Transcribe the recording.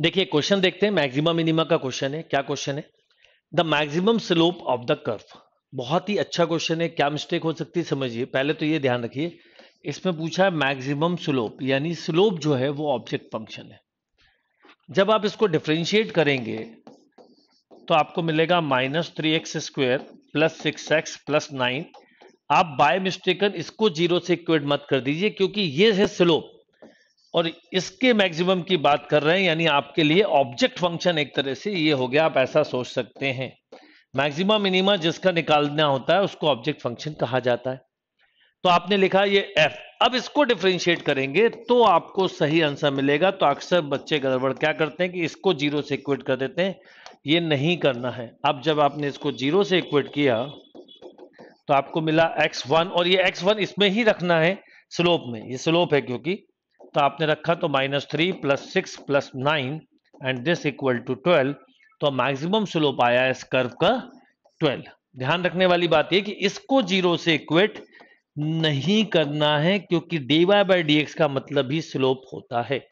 देखिए क्वेश्चन देखते हैं मैक्सिमम मिनिमा का क्वेश्चन है क्या क्वेश्चन है the maximum slope of the curve बहुत ही अच्छा क्वेश्चन है क्या मिस्टेक हो सकती है समझिए पहले तो ये ध्यान रखिए इसमें पूछा है मैक्सिमम स्लोप यानी स्लोप जो है वो ऑब्जेक्ट फंक्शन है जब आप इसको डिफ्रेंशिएट करेंगे तो आपको मिलेगा minus three x square plus six x plus nine आप बाय मिस्टेकन इसको जीरो से इक्वेट मत कर दीजिए क्योंकि ये है स्लोप और इसके मैक्सिमम की बात कर रहे हैं यानी आपके लिए ऑब्जेक्ट फंक्शन एक तरह से ये हो गया आप ऐसा सोच सकते हैं मैक्सिमम मिनिमा जिसका निकालना होता है उसको ऑब्जेक्ट फंक्शन कहा जाता है तो आपने लिखा ये एफ अब इसको डिफ्रेंशिएट करेंगे तो आपको सही आंसर मिलेगा तो अक्सर बच्चे गड़बड़ क्या करते हैं कि इसको जीरो से इक्वेट कर देते हैं ये नहीं करना है अब जब आपने इसको जीरो से इक्वेट किया तो आपको मिला एक्स वन और ये एक्स वन इसमें ही रखना है स्लोप में ये स्लोप है क्योंकि तो आपने रखा तो minus three plus six plus nine and this equal to twelve तो मैक्सिमम स्लोप आया इस कर्व का ट्वेल्व ध्यान रखने वाली बात यह कि इसको जीरो से इक्वेट नहीं करना है क्योंकि d y by d x का मतलब ही स्लोप होता है